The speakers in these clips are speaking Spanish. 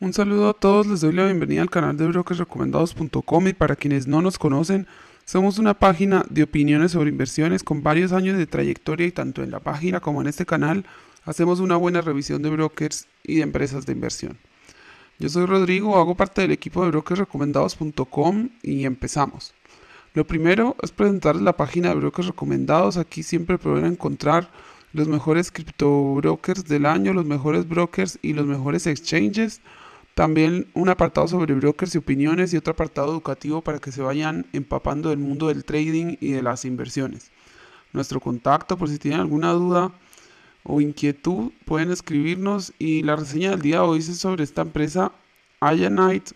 Un saludo a todos, les doy la bienvenida al canal de brokersrecomendados.com y para quienes no nos conocen, somos una página de opiniones sobre inversiones con varios años de trayectoria y tanto en la página como en este canal hacemos una buena revisión de brokers y de empresas de inversión. Yo soy Rodrigo, hago parte del equipo de brokersrecomendados.com y empezamos. Lo primero es presentarles la página de Brokers Recomendados. Aquí siempre podrán encontrar los mejores cripto brokers del año, los mejores brokers y los mejores exchanges. También un apartado sobre brokers y opiniones y otro apartado educativo para que se vayan empapando del mundo del trading y de las inversiones. Nuestro contacto por si tienen alguna duda o inquietud pueden escribirnos y la reseña del día hoy es sobre esta empresa Ayanite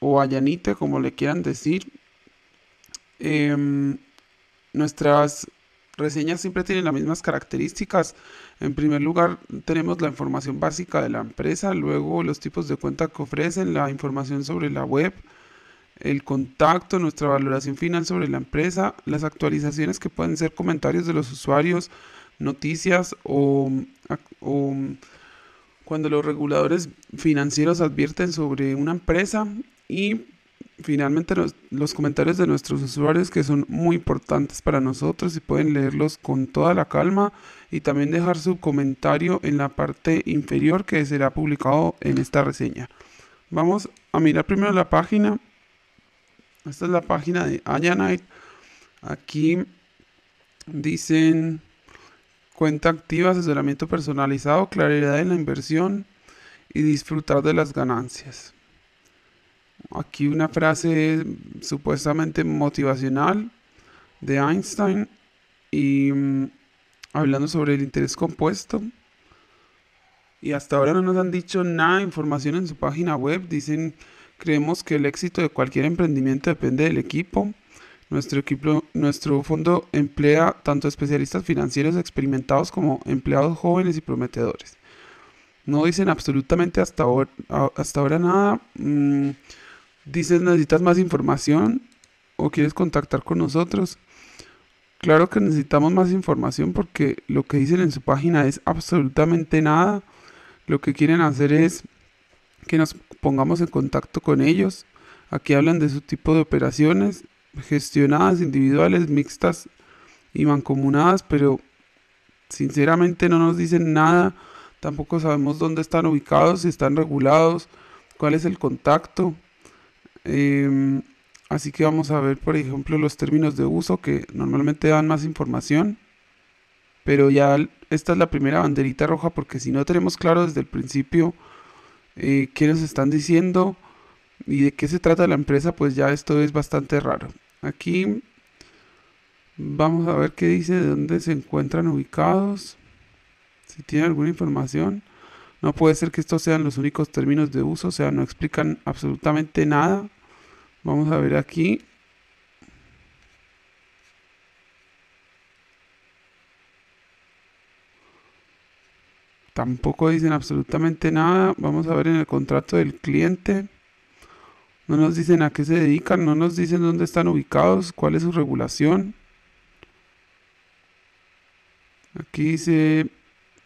o Ayanite como le quieran decir. Em, nuestras reseñas siempre tienen las mismas características. En primer lugar, tenemos la información básica de la empresa, luego los tipos de cuenta que ofrecen, la información sobre la web, el contacto, nuestra valoración final sobre la empresa, las actualizaciones que pueden ser comentarios de los usuarios, noticias o, o cuando los reguladores financieros advierten sobre una empresa y finalmente los, comentarios de nuestros usuarios que son muy importantes para nosotros y pueden leerlos con toda la calma y también dejar su comentario en la parte inferior que será publicado en esta reseña. Vamos a mirar primero la página. Esta es la página de Ayanite. Aquí dicen cuenta activa, asesoramiento personalizado, claridad en la inversión y disfrutar de las ganancias. Aquí una frase supuestamente motivacional de Einstein y mm, hablando sobre el interés compuesto. Y hasta ahora no nos han dicho nada de información en su página web. Dicen, creemos que el éxito de cualquier emprendimiento depende del equipo. Nuestro, equipo, nuestro fondo emplea tanto especialistas financieros experimentados como empleados jóvenes y prometedores. No dicen absolutamente hasta ahora, nada. Mm, Dices, ¿necesitas más información o quieres contactar con nosotros? Claro que necesitamos más información porque lo que dicen en su página es absolutamente nada. Lo que quieren hacer es que nos pongamos en contacto con ellos. Aquí hablan de su tipo de operaciones gestionadas, individuales, mixtas y mancomunadas, pero sinceramente no nos dicen nada. Tampoco sabemos dónde están ubicados, si están regulados, cuál es el contacto. Em, así que vamos a ver, por ejemplo, los términos de uso que normalmente dan más información. Pero ya esta es la primera banderita roja porque si no tenemos claro desde el principio eh, qué nos están diciendo y de qué se trata la empresa, pues ya esto es bastante raro. Aquí vamos a ver qué dice, de dónde se encuentran ubicados, si tiene alguna información. No puede ser que estos sean los únicos términos de uso, o sea, no explican absolutamente nada. Vamos a ver aquí. Tampoco dicen absolutamente nada. Vamos a ver en el contrato del cliente. No nos dicen a qué se dedican, no nos dicen dónde están ubicados, cuál es su regulación. Aquí dice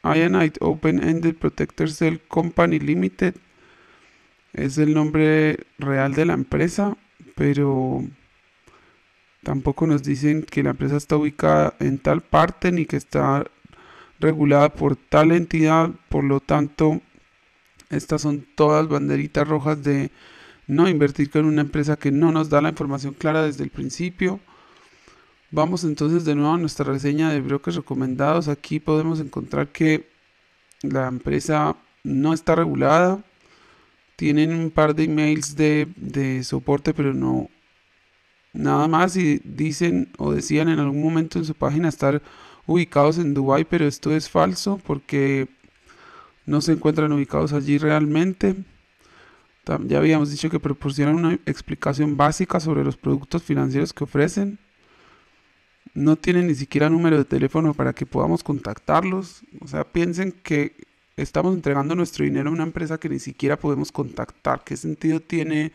Ionite Open-Ended Protector Cell Company Limited. Es el nombre real de la empresa, pero tampoco nos dicen que la empresa está ubicada en tal parte ni que está regulada por tal entidad. Por lo tanto, estas son todas banderitas rojas de no invertir con una empresa que no nos da la información clara desde el principio. Vamos entonces de nuevo a nuestra reseña de brokers recomendados. Aquí podemos encontrar que la empresa no está regulada. Tienen un par de emails de, soporte, pero no nada más. Y dicen o decían en algún momento en su página estar ubicados en Dubai, pero esto es falso porque no se encuentran ubicados allí realmente. Ya habíamos dicho que proporcionan una explicación básica sobre los productos financieros que ofrecen no tienen ni siquiera número de teléfono para que podamos contactarlos. O sea, piensen que estamos entregando nuestro dinero a una empresa que ni siquiera podemos contactar. ¿Qué sentido tiene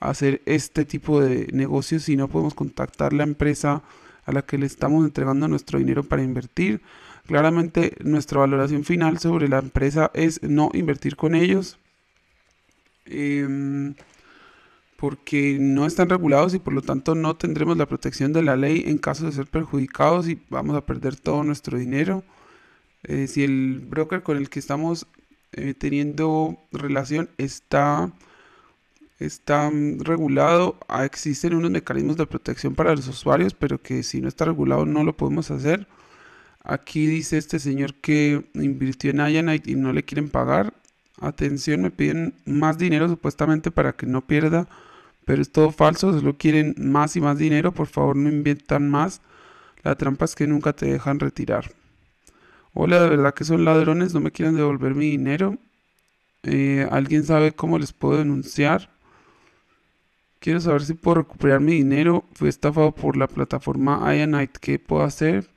hacer este tipo de negocios si no podemos contactar la empresa a la que le estamos entregando nuestro dinero para invertir? Claramente nuestra valoración final sobre la empresa es no invertir con ellos. Em, porque no están regulados y por lo tanto no tendremos la protección de la ley en caso de ser perjudicados y vamos a perder todo nuestro dinero. Eh, si el broker con el que estamos eh, teniendo relación está, está mm, regulado, ah, existen unos mecanismos de protección para los usuarios, pero que si no está regulado no lo podemos hacer. Aquí dice este señor que invirtió en night y no le quieren pagar. Atención, me piden más dinero supuestamente para que no pierda pero es todo falso, solo quieren más y más dinero, por favor no inventan más, la trampa es que nunca te dejan retirar. Hola, de verdad que son ladrones, no me quieren devolver mi dinero. Eh, ¿Alguien sabe cómo les puedo denunciar? Quiero saber si puedo recuperar mi dinero. Fui estafado por la plataforma Ionite. ¿Qué puedo hacer?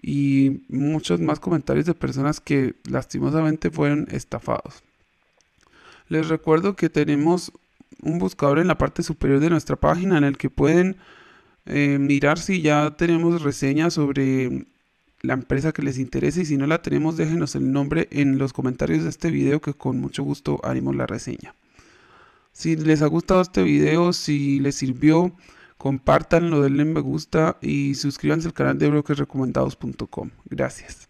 Y muchos más comentarios de personas que lastimosamente fueron estafados. Les recuerdo que tenemos un buscador en la parte superior de nuestra página en el que pueden eh, mirar si ya tenemos reseñas sobre la empresa que les interese y si no la tenemos déjenos el nombre en los comentarios de este video que con mucho gusto haremos la reseña. Si les ha gustado este video, si les sirvió, compártanlo, denle me gusta y suscríbanse al canal de bloquesrecomendados.com. Gracias.